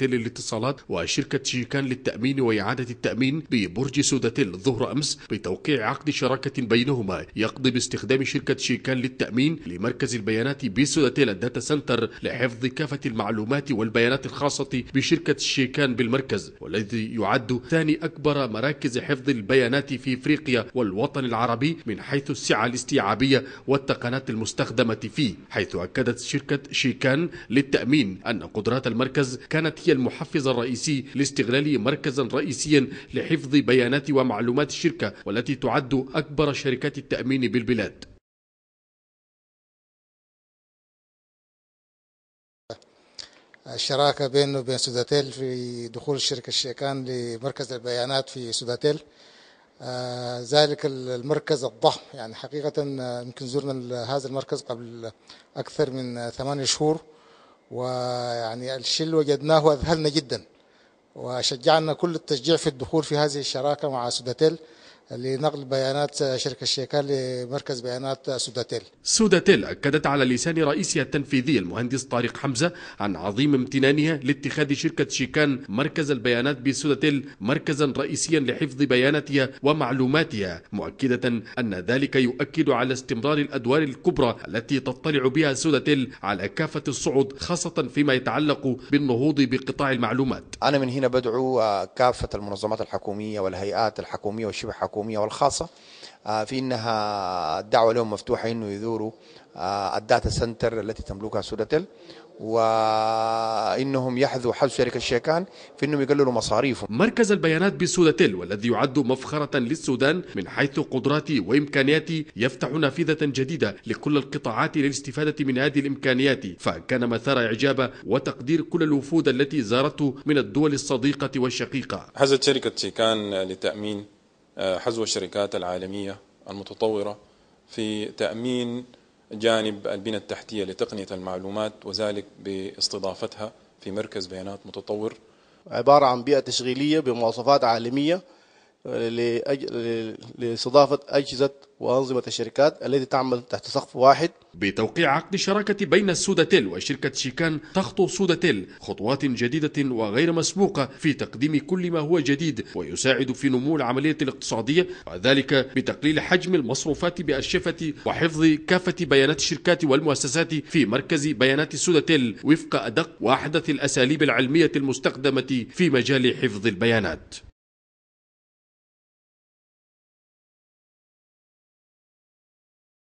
تيل للاتصالات وشركة شيكان للتأمين وإعادة التأمين ببرج سودتيل ظهر أمس بتوقيع عقد شراكة بينهما يقضي باستخدام شركة شيكان للتأمين لمركز البيانات بسودتيل الداتا سنتر لحفظ كافة المعلومات والبيانات الخاصة بشركة شيكان بالمركز والذي يعد ثاني أكبر مراكز حفظ البيانات في إفريقيا والوطن العربي من حيث السعة الاستيعابية والتقنات المستخدمة فيه حيث أكدت شركة شيكان للتأمين أن قدرات المركز كانت هي المحفز الرئيسي لاستغلال مركزا رئيسيا لحفظ بيانات ومعلومات الشركة والتي تعد أكبر شركات التأمين بالبلاد الشراكة بينه وبين سوداتيل في دخول الشركة الشيكان لمركز البيانات في سوداتيل آه ذلك المركز الضخم يعني حقيقة آه، يمكن زرنا هذا المركز قبل أكثر من ثمانية شهور ويعني الشيء اللي وجدناه أذهلنا جدا وشجعنا كل التشجيع في الدخول في هذه الشراكة مع سوداتيل لنقل بيانات شركة الشيكان لمركز بيانات سوداتيل سوداتيل أكدت على لسان رئيسها التنفيذي المهندس طارق حمزة عن عظيم امتنانها لاتخاذ شركة شيكان مركز البيانات بسوداتيل مركزا رئيسيا لحفظ بياناتها ومعلوماتها مؤكدة أن ذلك يؤكد على استمرار الأدوار الكبرى التي تطلع بها سوداتيل على كافة الصعود خاصة فيما يتعلق بالنهوض بقطاع المعلومات أنا من هنا بدعو كافة المنظمات الحكومية والهيئات الحكومية والشبه حكومية الحكومية والخاصة آه، في انها الدعوه لهم مفتوحه انه يزوروا آه، الداتا سنتر التي تملكها سوداتيل وانهم يحذوا حذو شركه شيكان في انهم يقللوا مصاريفهم. مركز البيانات بسوداتيل والذي يعد مفخره للسودان من حيث قدراتي وامكانياتي يفتح نافذه جديده لكل القطاعات للاستفاده من هذه الامكانيات فكان مثار اعجاب وتقدير كل الوفود التي زارته من الدول الصديقه والشقيقه. حذت شركه شيكان لتامين حزو الشركات العالمية المتطورة في تأمين جانب البنى التحتية لتقنية المعلومات وذلك باستضافتها في مركز بيانات متطور عبارة عن بيئة تشغيلية بمواصفات عالمية لاستضافة أجهزة وأنظمة الشركات التي تعمل تحت سقف واحد بتوقيع عقد شراكة بين السودتيل وشركة شيكان تخطو سوداتيل خطوات جديدة وغير مسبوقة في تقديم كل ما هو جديد ويساعد في نمو العملية الاقتصادية وذلك بتقليل حجم المصروفات بأرشفة وحفظ كافة بيانات الشركات والمؤسسات في مركز بيانات سوداتيل وفق أدق وأحدث الأساليب العلمية المستخدمة في مجال حفظ البيانات